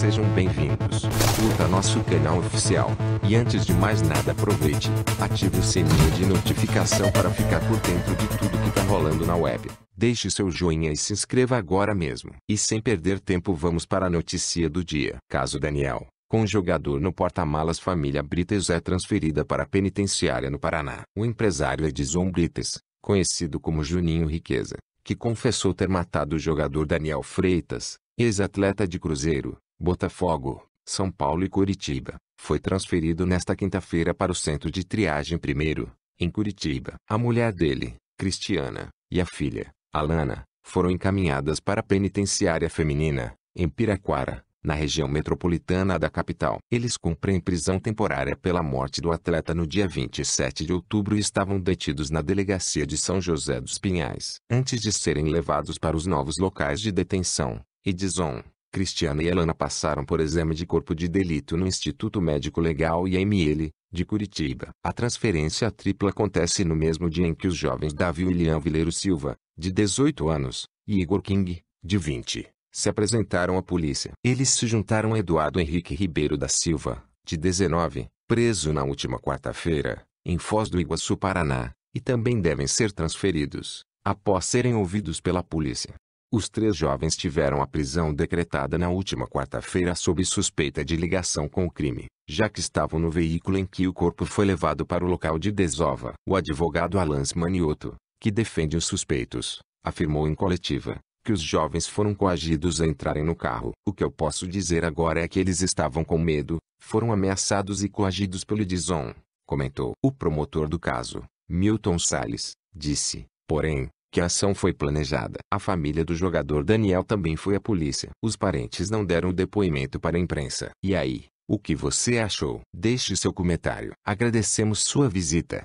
Sejam bem-vindos. Curta nosso canal oficial. E antes de mais nada, aproveite, ative o sininho de notificação para ficar por dentro de tudo que tá rolando na web. Deixe seu joinha e se inscreva agora mesmo. E sem perder tempo, vamos para a notícia do dia. Caso Daniel, com jogador no porta-malas família Brites é transferida para a penitenciária no Paraná. O empresário Edison Brites, conhecido como Juninho Riqueza, que confessou ter matado o jogador Daniel Freitas, ex-atleta de Cruzeiro, Botafogo, São Paulo e Curitiba, foi transferido nesta quinta-feira para o centro de triagem primeiro, em Curitiba. A mulher dele, Cristiana, e a filha, Alana, foram encaminhadas para a penitenciária feminina, em Piraquara, na região metropolitana da capital. Eles cumprem prisão temporária pela morte do atleta no dia 27 de outubro e estavam detidos na delegacia de São José dos Pinhais, antes de serem levados para os novos locais de detenção, Edison, Cristiana e Elana passaram por exame de corpo de delito no Instituto Médico Legal IML, de Curitiba. A transferência tripla acontece no mesmo dia em que os jovens Davi William Vileiro Silva, de 18 anos, e Igor King, de 20, se apresentaram à polícia. Eles se juntaram a Eduardo Henrique Ribeiro da Silva, de 19, preso na última quarta-feira, em Foz do Iguaçu, Paraná, e também devem ser transferidos, após serem ouvidos pela polícia. Os três jovens tiveram a prisão decretada na última quarta-feira sob suspeita de ligação com o crime, já que estavam no veículo em que o corpo foi levado para o local de desova. O advogado Alance Manioto, que defende os suspeitos, afirmou em coletiva que os jovens foram coagidos a entrarem no carro. O que eu posso dizer agora é que eles estavam com medo, foram ameaçados e coagidos pelo Dizon, comentou. O promotor do caso, Milton Salles, disse, porém, que a ação foi planejada. A família do jogador Daniel também foi à polícia. Os parentes não deram depoimento para a imprensa. E aí, o que você achou? Deixe seu comentário. Agradecemos sua visita.